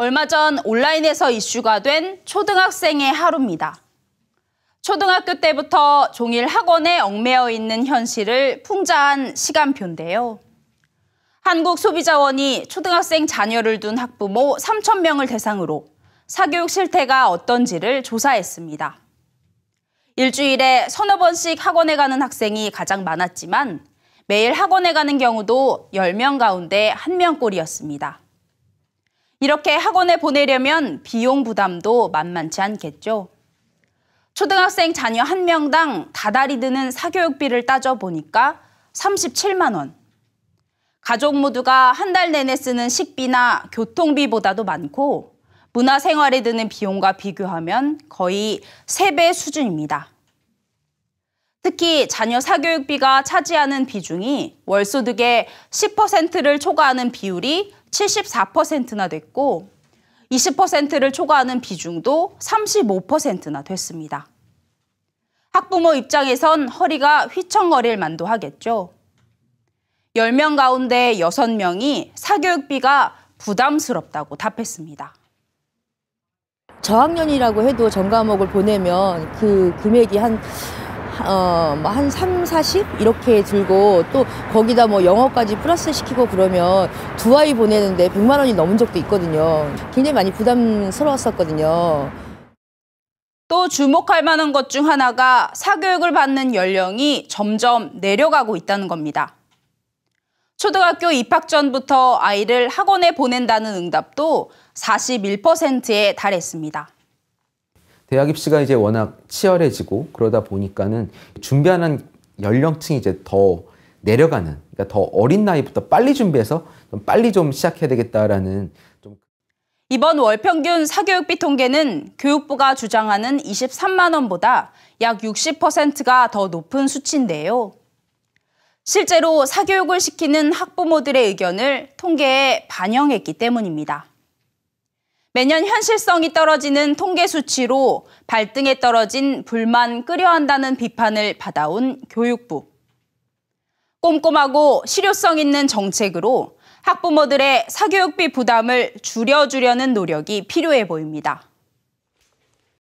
얼마 전 온라인에서 이슈가 된 초등학생의 하루입니다. 초등학교 때부터 종일 학원에 얽매여 있는 현실을 풍자한 시간표인데요. 한국소비자원이 초등학생 자녀를 둔 학부모 3천 명을 대상으로 사교육 실태가 어떤지를 조사했습니다. 일주일에 서너 번씩 학원에 가는 학생이 가장 많았지만 매일 학원에 가는 경우도 10명 가운데 1명꼴이었습니다. 이렇게 학원에 보내려면 비용 부담도 만만치 않겠죠. 초등학생 자녀 한명당 다달이 드는 사교육비를 따져보니까 37만 원. 가족 모두가 한 달 내내 쓰는 식비나 교통비보다도 많고 문화생활에 드는 비용과 비교하면 거의 세 배 수준입니다. 특히 자녀 사교육비가 차지하는 비중이 월소득의 10%를 초과하는 비율이 74%나 됐고 20%를 초과하는 비중도 35%나 됐습니다. 학부모 입장에선 허리가 휘청거릴 만도 하겠죠. 10명 가운데 6명이 사교육비가 부담스럽다고 답했습니다. 저학년이라고 해도 전 과목을 보내면 그 금액이 한 어한 뭐 3, 40 이렇게 들고 또 거기다 뭐 영어까지 플러스 시키고 그러면 두 아이 보내는데 100만 원이 넘은 적도 있거든요. 굉장히 많이 부담스러웠었거든요. 또 주목할 만한 것 중 하나가 사교육을 받는 연령이 점점 내려가고 있다는 겁니다. 초등학교 입학 전부터 아이를 학원에 보낸다는 응답도 41%에 달했습니다. 대학 입시가 이제 워낙 치열해지고 그러다 보니까는 준비하는 연령층이 이제 더 내려가는 그러니까 더 어린 나이부터 빨리 준비해서 좀 빨리 좀 시작해야 되겠다라는 좀 이번 월 평균 사교육비 통계는 교육부가 주장하는 23만 원보다 약 60%가 더 높은 수치인데요. 실제로 사교육을 시키는 학부모들의 의견을 통계에 반영했기 때문입니다. 매년 현실성이 떨어지는 통계 수치로 발등에 떨어진 불만 끌여한다는 비판을 받아온 교육부. 꼼꼼하고 실효성 있는 정책으로 학부모들의 사교육비 부담을 줄여주려는 노력이 필요해 보입니다.